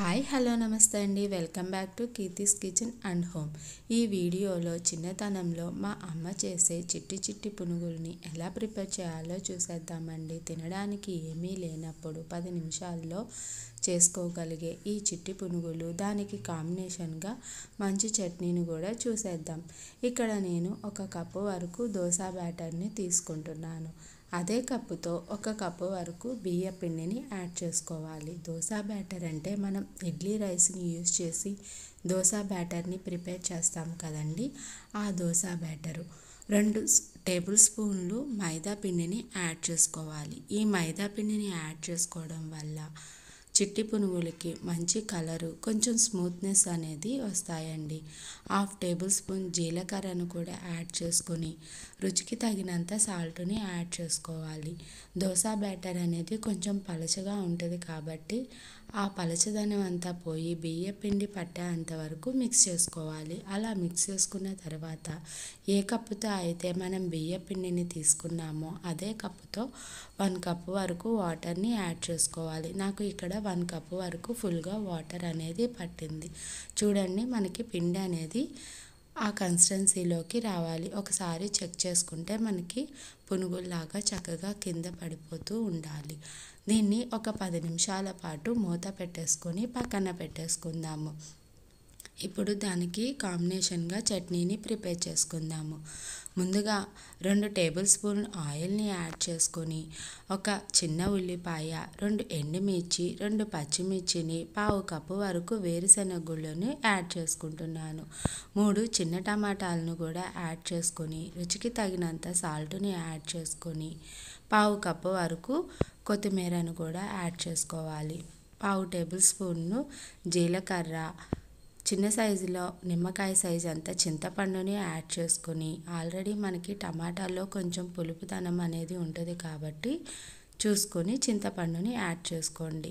hi hello నమస్తే అండి welcome back to Keerthi's kitchen and home ఈ వీడియోలో చిన్నతనంలో మా అమ్మ చేసే చిట్టి చిట్టి పునుగుల్ని ఎలా ప్రిపేర్ చేయాలో చూసేద్దామండి తినడానికి ఏమీ లేనప్పుడు పది నిమిషాల్లో చేసుకోగలిగే ఈ చిట్టి పునుగులు దానికి కాంబినేషన్గా మంచి చట్నీని కూడా చూసేద్దాం ఇక్కడ నేను ఒక కప్పు వరకు దోశ బ్యాటర్ని తీసుకుంటున్నాను అదే కప్పుతో ఒక కప్పు వరకు బియ్య పిండిని యాడ్ చేసుకోవాలి దోశ బ్యాటర్ అంటే మనం ఇడ్లీ రైస్ని యూజ్ చేసి దోశ బ్యాటర్ని ప్రిపేర్ చేస్తాం కదండి ఆ దోశ బ్యాటరు రెండు టేబుల్ స్పూన్లు మైదా పిండిని యాడ్ చేసుకోవాలి ఈ మైదా పిండిని యాడ్ చేసుకోవడం వల్ల చిట్టి పునుగులకి మంచి కలరు కొంచెం స్మూత్నెస్ అనేది వస్తాయండి హాఫ్ టేబుల్ స్పూన్ జీలకర్రను కూడా యాడ్ చేసుకొని రుచికి తగినంత సాల్ట్ని యాడ్ చేసుకోవాలి దోశ బ్యాటర్ అనేది కొంచెం పలచగా ఉంటుంది కాబట్టి ఆ పలచదనం అంతా పోయి బియ్య పిండి పట్టేంత వరకు మిక్స్ చేసుకోవాలి అలా మిక్స్ చేసుకున్న తర్వాత ఏ కప్పుతో అయితే మనం బియ్య పిండిని తీసుకున్నామో అదే కప్పుతో వన్ కప్ వరకు వాటర్ని యాడ్ చేసుకోవాలి నాకు ఇక్కడ వన్ కప్ వరకు ఫుల్గా వాటర్ అనేది పట్టింది చూడండి మనకి పిండి అనేది ఆ కన్సిస్టెన్సీలోకి రావాలి ఒకసారి చెక్ చేసుకుంటే మనకి పునుగుల్లాగా చక్కగా కింద పడిపోతూ ఉండాలి దీన్ని ఒక పది నిమిషాల పాటు మూత పెట్టేసుకొని పక్కన పెట్టేసుకుందాము ఇప్పుడు దానికి కాంబినేషన్గా చట్నీని ప్రిపేర్ చేసుకుందాము ముందుగా రెండు టేబుల్ స్పూన్ ఆయిల్ని యాడ్ చేసుకొని ఒక చిన్న ఉల్లిపాయ రెండు ఎండుమిర్చి రెండు పచ్చిమిర్చిని పావు కప్పు వరకు వేరుశెనగ గుళ్ళను యాడ్ చేసుకుంటున్నాను మూడు చిన్న టమాటాలను కూడా యాడ్ చేసుకొని రుచికి తగినంత సాల్ట్ని యాడ్ చేసుకొని పావు కప్పు వరకు కొత్తిమీరను కూడా యాడ్ చేసుకోవాలి పావు టేబుల్ స్పూన్ను జీలకర్ర చిన్న సైజులో నిమ్మకాయ సైజ్ అంత చింతపండుని యాడ్ చేసుకుని ఆల్రెడీ మనకి టమాటాలో కొంచెం పులుపుతనం అనేది ఉంటుంది కాబట్టి చూసుకొని చింతపండుని యాడ్ చేసుకోండి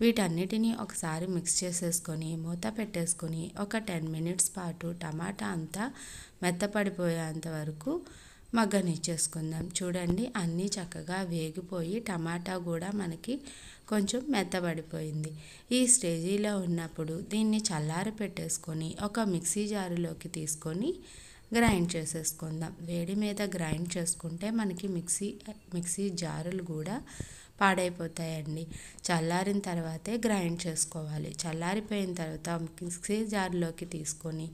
వీటన్నిటినీ ఒకసారి మిక్స్ చేసేసుకొని మూత పెట్టేసుకొని ఒక టెన్ మినిట్స్ పాటు టమాటా అంతా మెత్తపడిపోయేంత వరకు మగ్గనిచ్చేసుకుందాం చూడండి అన్నీ చక్కగా వేగిపోయి టమాటా కూడా మనకి కొంచెం మెత్తబడిపోయింది ఈ స్టేజీలో ఉన్నప్పుడు దీన్ని చల్లారి పెట్టేసుకొని ఒక మిక్సీ జారులోకి తీసుకొని గ్రైండ్ చేసేసుకుందాం వేడి మీద గ్రైండ్ చేసుకుంటే మనకి మిక్సీ మిక్సీ జారులు కూడా పాడైపోతాయండి చల్లారిన తర్వాతే గ్రైండ్ చేసుకోవాలి చల్లారిపోయిన తర్వాత మిక్సీ జార్లోకి తీసుకొని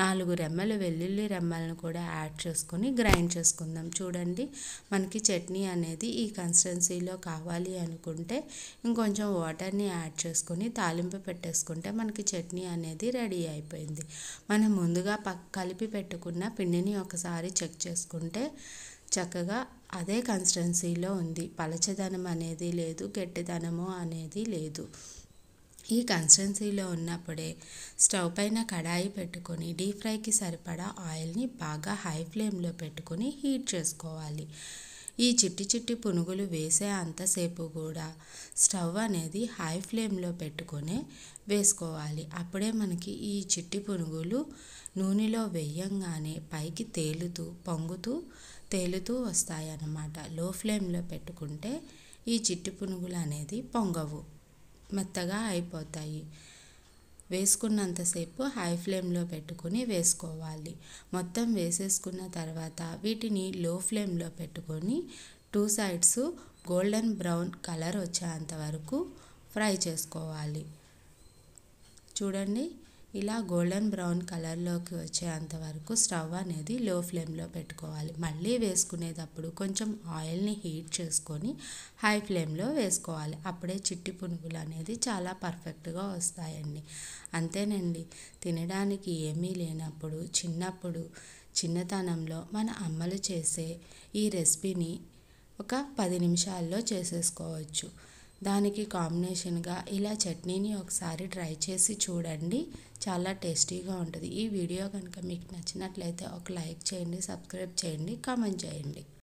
నాలుగు రెమ్మలు వెల్లుల్లి రెమ్మలను కూడా యాడ్ చేసుకొని గ్రైండ్ చేసుకుందాం చూడండి మనకి చట్నీ అనేది ఈ కన్సిస్టెన్సీలో కావాలి అనుకుంటే ఇంకొంచెం వాటర్ని యాడ్ చేసుకొని తాలింపు పెట్టేసుకుంటే మనకి చట్నీ అనేది రెడీ అయిపోయింది మనం ముందుగా కలిపి పెట్టుకున్న పిండిని ఒకసారి చెక్ చేసుకుంటే చక్కగా అదే కన్స్టెన్సీలో ఉంది పలచదనం అనేది లేదు గట్టిదనము అనేది లేదు ఈ కన్స్టెన్సీలో ఉన్నప్పుడే స్టవ్ పైన కడాయి పెట్టుకొని డీప్ ఫ్రైకి సరిపడా ఆయిల్ని బాగా హై ఫ్లేమ్లో పెట్టుకొని హీట్ చేసుకోవాలి ఈ చిట్టి చిట్టి పునుగులు వేసే అంతసేపు కూడా స్టవ్ అనేది హై ఫ్లేమ్లో పెట్టుకొని వేసుకోవాలి అప్పుడే మనకి ఈ చిట్టి పునుగులు నూనెలో వేయంగానే పైకి తేలుతూ పొంగుతూ తేలుతూ వస్తాయన్నమాట లో ఫ్లేమ్లో పెట్టుకుంటే ఈ చిట్టి పునుగులు అనేది పొంగవు మెత్తగా అయిపోతాయి వేసుకున్నంతసేపు హై ఫ్లేమ్లో పెట్టుకుని వేసుకోవాలి మొత్తం వేసేసుకున్న తర్వాత వీటిని లో ఫ్లేమ్లో పెట్టుకొని two sides golden brown colour వచ్చేంత వరకు ఫ్రై చేసుకోవాలి చూడండి ఇలా గోల్డెన్ బ్రౌన్ కలర్లోకి వచ్చేంత వరకు స్టవ్ అనేది లో ఫ్లేమ్లో పెట్టుకోవాలి మళ్ళీ వేసుకునేటప్పుడు కొంచెం ఆయిల్ని హీట్ చేసుకొని హై ఫ్లేమ్లో వేసుకోవాలి అప్పుడే చిట్టి పునుగులు అనేది చాలా పర్ఫెక్ట్గా వస్తాయండి అంతేనండి తినడానికి ఏమీ లేనప్పుడు చిన్నప్పుడు చిన్నతనంలో మన అమ్మలు చేసే ఈ రెసిపీని ఒక పది నిమిషాల్లో చేసేసుకోవచ్చు దానికి కాంబినేషన్గా ఇలా చట్నీని ఒకసారి ట్రై చేసి చూడండి చాలా టేస్టీగా ఉంటుంది ఈ వీడియో కనుక మీకు నచ్చినట్లయితే ఒక లైక్ చేయండి సబ్స్క్రైబ్ చేయండి కామెంట్ చేయండి